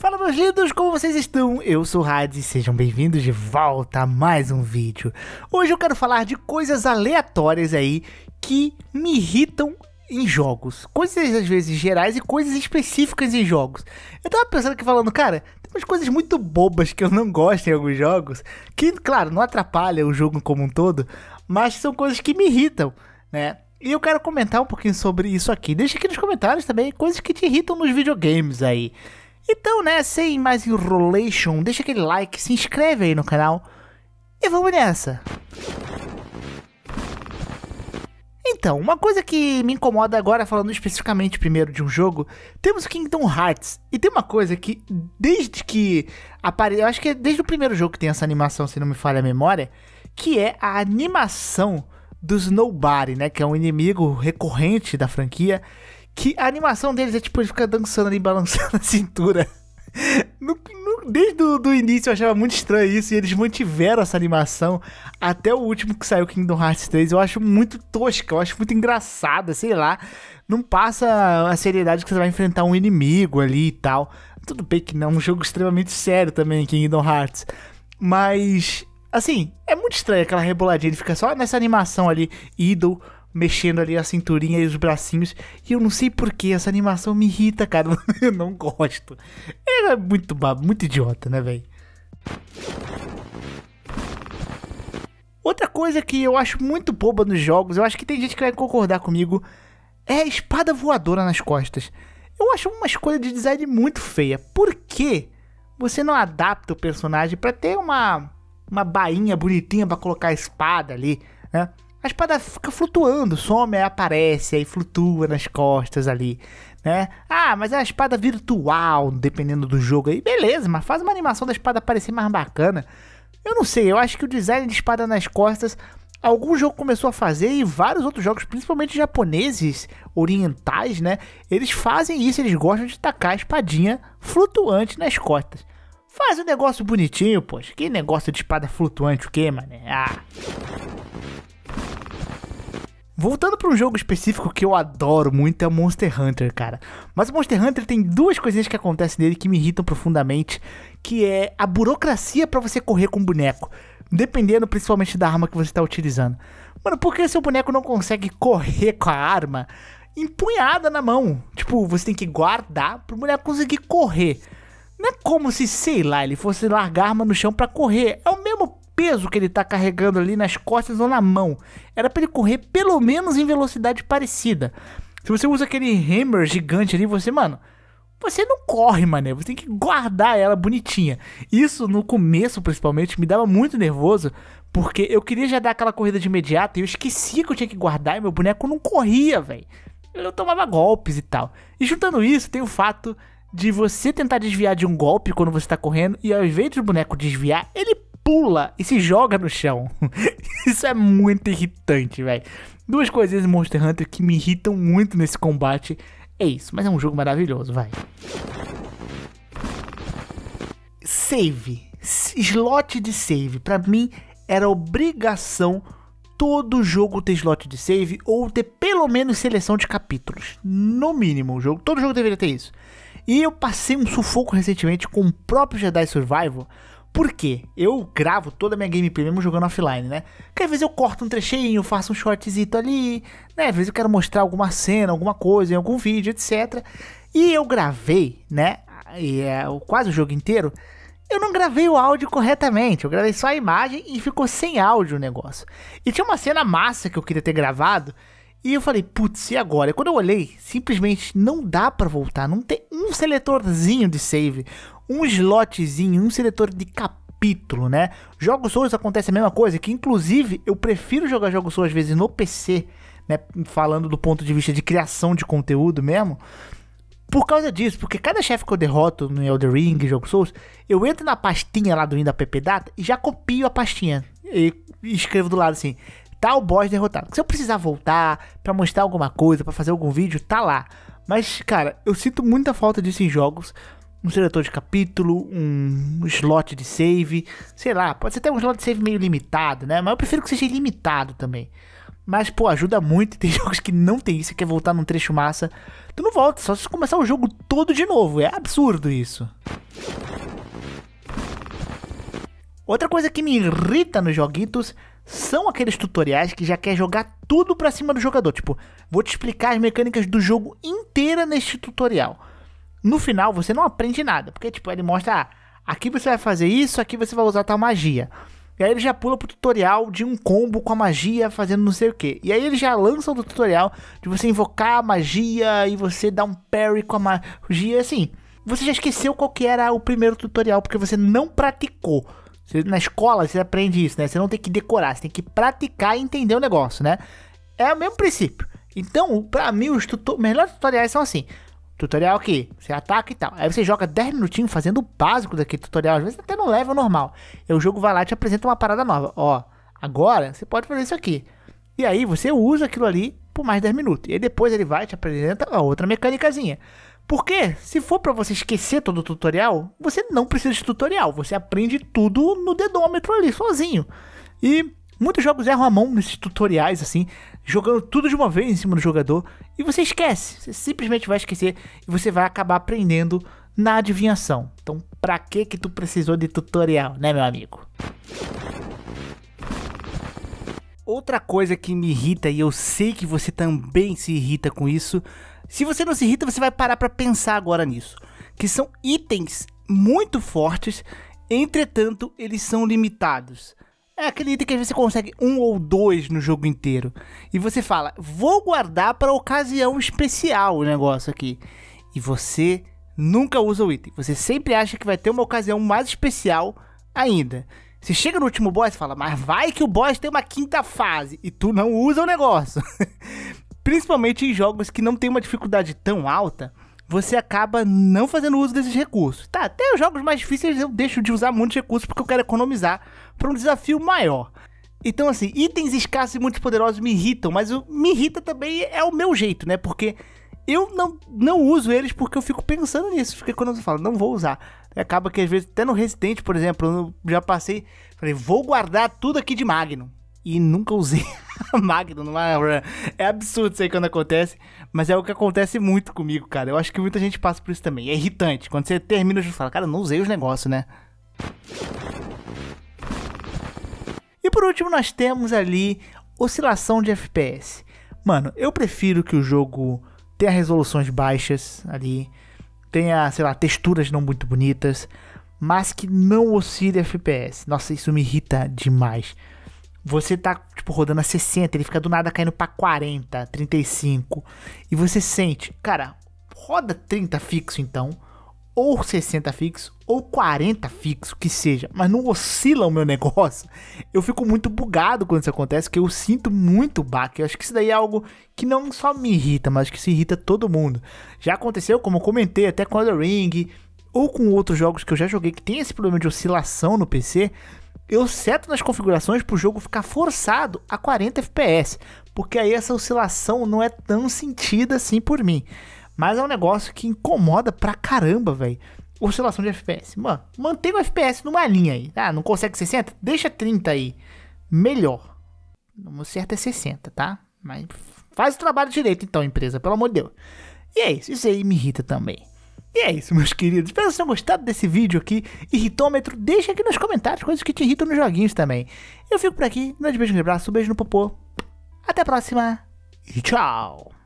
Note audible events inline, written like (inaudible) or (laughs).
Fala meus lindos, como vocês estão? Eu sou Rads e sejam bem-vindos de volta a mais um vídeo. Hoje eu quero falar de coisas aleatórias aí que me irritam em jogos. Coisas às vezes gerais e coisas específicas em jogos. Eu tava pensando aqui falando, cara, tem umas coisas muito bobas que eu não gosto em alguns jogos, que, claro, não atrapalha o jogo como um todo, mas são coisas que me irritam, né? E eu quero comentar um pouquinho sobre isso aqui. Deixa aqui nos comentários também coisas que te irritam nos videogames aí. Então, né, sem mais enrolation, deixa aquele like, se inscreve aí no canal e vamos nessa. Então, uma coisa que me incomoda agora, falando especificamente primeiro de um jogo, temos Kingdom Hearts. E tem uma coisa que, desde que apareceu, acho que é desde o primeiro jogo que tem essa animação, se não me falha a memória, que é a animação do Snowbody, né? Que é um inimigo recorrente da franquia que a animação deles é tipo, ele fica dançando ali, balançando (laughs) a cintura. No, no, desde o início eu achava muito estranho isso e eles mantiveram essa animação até o último que saiu Kingdom Hearts 3. Eu acho muito tosca, eu acho muito engraçada, sei lá. Não passa a seriedade que você vai enfrentar um inimigo ali e tal. Tudo bem que não é um jogo extremamente sério também, Kingdom Hearts. Mas, assim, é muito estranho aquela reboladinha. Ele fica só nessa animação ali, idol mexendo ali a cinturinha e os bracinhos. E eu não sei porquê, essa animação me irrita, cara. (laughs) eu não gosto. Era muito babo, muito idiota, né, velho? Outra coisa que eu acho muito boba nos jogos, eu acho que tem gente que vai concordar comigo, é a espada voadora nas costas. Eu acho uma escolha de design muito feia. Por que Você não adapta o personagem para ter uma uma bainha bonitinha para colocar a espada ali, né? A espada fica flutuando, some, aí aparece, aí flutua nas costas ali, né? Ah, mas é a espada virtual, dependendo do jogo aí. Beleza, mas faz uma animação da espada parecer mais bacana. Eu não sei, eu acho que o design de espada nas costas, algum jogo começou a fazer e vários outros jogos, principalmente japoneses, orientais, né? Eles fazem isso, eles gostam de tacar a espadinha flutuante nas costas. Faz um negócio bonitinho, poxa. Que negócio de espada flutuante o que, mano? Ah... Voltando para um jogo específico que eu adoro muito é o Monster Hunter, cara. Mas o Monster Hunter tem duas coisinhas que acontecem nele que me irritam profundamente, que é a burocracia para você correr com o boneco, dependendo principalmente da arma que você está utilizando. Mano, por que seu boneco não consegue correr com a arma empunhada na mão? Tipo, você tem que guardar para o boneco conseguir correr. Não é como se, sei lá, ele fosse largar a arma no chão para correr. É o mesmo peso que ele está carregando ali nas costas ou na mão. Era para ele correr pelo menos em velocidade parecida. Se você usa aquele hammer gigante ali, você, mano, você não corre, mané. Você tem que guardar ela bonitinha. Isso no começo, principalmente, me dava muito nervoso, porque eu queria já dar aquela corrida de imediato e eu esquecia que eu tinha que guardar e meu boneco não corria, velho. Eu tomava golpes e tal. E juntando isso, tem o fato de você tentar desviar de um golpe quando você tá correndo e ao invés do boneco desviar, ele pula e se joga no chão. (laughs) Isso é muito irritante, velho. Duas coisinhas em Monster Hunter que me irritam muito nesse combate é isso, mas é um jogo maravilhoso, vai. Save. Slot de save. Para mim era obrigação todo jogo ter slot de save ou ter pelo menos seleção de capítulos. No mínimo, o jogo, todo jogo deveria ter isso. E eu passei um sufoco recentemente com o próprio Jedi Survival, por quê? Eu gravo toda a minha gameplay mesmo jogando offline, né? Porque às vezes eu corto um trechinho, faço um shortzito ali, né? Às vezes eu quero mostrar alguma cena, alguma coisa, em algum vídeo, etc. E eu gravei, né? E é quase o jogo inteiro. Eu não gravei o áudio corretamente, eu gravei só a imagem e ficou sem áudio o negócio. E tinha uma cena massa que eu queria ter gravado, e eu falei, putz, e agora? E quando eu olhei, simplesmente não dá para voltar, não tem um seletorzinho de save, um slotzinho, um seletor de capítulo, né? Jogos Souls acontece a mesma coisa, que inclusive eu prefiro jogar jogos Souls às vezes no PC, né? Falando do ponto de vista de criação de conteúdo mesmo. Por causa disso, porque cada chefe que eu derroto no Elder Ring, jogo Souls, eu entro na pastinha lá do PP Data e já copio a pastinha. E escrevo do lado assim, tal boss derrotado. Se eu precisar voltar para mostrar alguma coisa, para fazer algum vídeo, tá lá. Mas, cara, eu sinto muita falta disso em jogos um seletor de capítulo, um slot de save, sei lá, pode ser até um slot de save meio limitado, né? Mas eu prefiro que seja ilimitado também. Mas, pô, ajuda muito. (laughs) Tem jogos que não tem isso, quer voltar num trecho massa. Tu não volta, só se começar o jogo todo de novo. É absurdo isso. Outra coisa que me irrita nos joguitos são aqueles tutoriais que já quer jogar tudo pra cima do jogador. Tipo, vou te explicar as mecânicas do jogo inteira neste tutorial no final você não aprende nada, porque tipo, ele mostra, ah, aqui você vai fazer isso, aqui você vai usar tal magia. E aí ele já pula pro tutorial de um combo com a magia fazendo não sei o que. E aí ele já lança o tutorial de você invocar a magia e você dar um parry com a magia, assim. Você já esqueceu qual que era o primeiro tutorial, porque você não praticou. Você, na escola você aprende isso, né? Você não tem que decorar, você tem que praticar e entender o negócio, né? É o mesmo princípio. Então, para mim, os tuto melhores tutoriais são assim tutorial aqui, você ataca e tal. Aí você joga 10 minutinhos fazendo o básico daquele tutorial, às vezes até no level normal. E o jogo vai lá e te apresenta uma parada nova. Ó, agora você pode fazer isso aqui. E aí você usa aquilo ali por mais 10 minutos. E depois ele vai e te apresenta a outra mecânicazinha. Porque se for para você esquecer todo o tutorial, você não precisa de tutorial, você aprende tudo no dedômetro ali sozinho. E Muitos jogos erram a mão nesses tutoriais, assim, jogando tudo de uma vez em cima do jogador, e você esquece. Você simplesmente vai esquecer e você vai acabar aprendendo na adivinhação. Então, pra que que tu precisou de tutorial, né, meu amigo? Outra coisa que me irrita, e eu sei que você também se irrita com isso, se você não se irrita, você vai parar para pensar agora nisso, que são itens muito fortes, entretanto, eles são limitados. É aquele item que às vezes você consegue um ou dois no jogo inteiro. E você fala, vou guardar para ocasião especial o negócio aqui. E você nunca usa o item. Você sempre acha que vai ter uma ocasião mais especial ainda. Se chega no último boss, fala, mas vai que o boss tem uma quinta fase e tu não usa o negócio. (laughs) Principalmente em jogos que não tem uma dificuldade tão alta, você acaba não fazendo uso desses recursos. Tá, até os jogos mais difíceis eu deixo de usar muitos recursos porque eu quero economizar para um desafio maior. Então, assim, itens escassos e muito poderosos me irritam, mas o, me irrita também é o meu jeito, né? Porque eu não, não uso eles porque eu fico pensando nisso. Porque quando eu falo, não vou usar. Acaba que às vezes, até no Resident, por exemplo, eu já passei, falei, vou guardar tudo aqui de Magnum e nunca usei (laughs) a máquina, numa é, run. É absurdo isso aí quando acontece, mas é o que acontece muito comigo, cara. Eu acho que muita gente passa por isso também. É irritante. Quando você termina o jogo, fala, cara, não usei os negócios, né? E por último, nós temos ali oscilação de FPS. Mano, eu prefiro que o jogo tenha resoluções baixas ali, tenha, sei lá, texturas não muito bonitas, mas que não oscile FPS. Nossa, isso me irrita demais você tá, tipo, rodando a 60, ele fica do nada caindo pra 40, 35. E você sente, cara, roda 30 fixo então, ou 60 fixo, ou 40 fixo, que seja, mas não oscila o meu negócio. Eu fico muito bugado quando isso acontece, que eu sinto muito baque. Eu acho que isso daí é algo que não só me irrita, mas que se irrita todo mundo. Já aconteceu, como eu comentei, até com The Ring, ou com outros jogos que eu já joguei que tem esse problema de oscilação no PC, eu seto nas configurações para o jogo ficar forçado a 40 FPS, porque aí essa oscilação não é tão sentida assim por mim. Mas é um negócio que incomoda pra caramba, velho. Oscilação de FPS. Mano, mantém o FPS numa linha aí. Ah, não consegue 60? Deixa 30 aí. Melhor. O certo é 60, tá? Mas faz o trabalho direito então, empresa, pelo amor de Deus. E é isso. Isso aí me irrita também. E é isso, meus queridos. Espero que vocês tenham gostado desse vídeo aqui. Irritômetro, deixa aqui nos comentários coisas que te irritam nos joguinhos também. Eu fico por aqui. Um grande beijo, um abraço, um beijo no popô. Até a próxima e tchau!